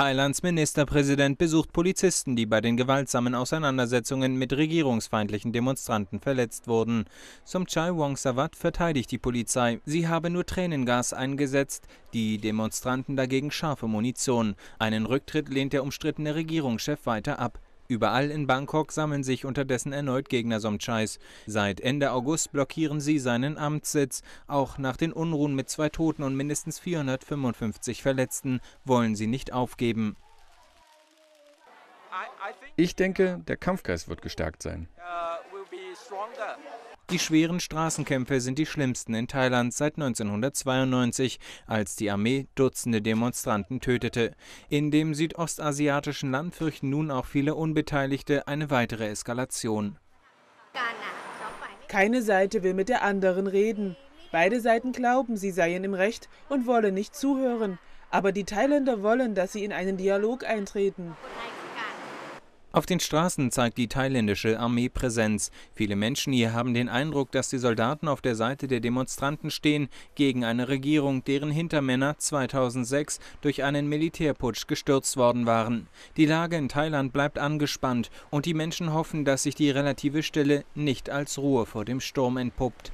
Thailands Ministerpräsident besucht Polizisten, die bei den gewaltsamen Auseinandersetzungen mit regierungsfeindlichen Demonstranten verletzt wurden. Som Chai Somchai Wongsawat verteidigt die Polizei. Sie habe nur Tränengas eingesetzt, die Demonstranten dagegen scharfe Munition. Einen Rücktritt lehnt der umstrittene Regierungschef weiter ab. Überall in Bangkok sammeln sich unterdessen erneut Gegner Somchais. Seit Ende August blockieren sie seinen Amtssitz. Auch nach den Unruhen mit zwei Toten und mindestens 455 Verletzten wollen sie nicht aufgeben. Ich denke, der Kampfgeist wird gestärkt sein. Uh, die schweren Straßenkämpfe sind die schlimmsten in Thailand seit 1992, als die Armee Dutzende Demonstranten tötete. In dem südostasiatischen Land fürchten nun auch viele Unbeteiligte eine weitere Eskalation. Keine Seite will mit der anderen reden. Beide Seiten glauben, sie seien im Recht und wollen nicht zuhören. Aber die Thailänder wollen, dass sie in einen Dialog eintreten. Auf den Straßen zeigt die thailändische Armee Präsenz. Viele Menschen hier haben den Eindruck, dass die Soldaten auf der Seite der Demonstranten stehen, gegen eine Regierung, deren Hintermänner 2006 durch einen Militärputsch gestürzt worden waren. Die Lage in Thailand bleibt angespannt und die Menschen hoffen, dass sich die relative Stille nicht als Ruhe vor dem Sturm entpuppt.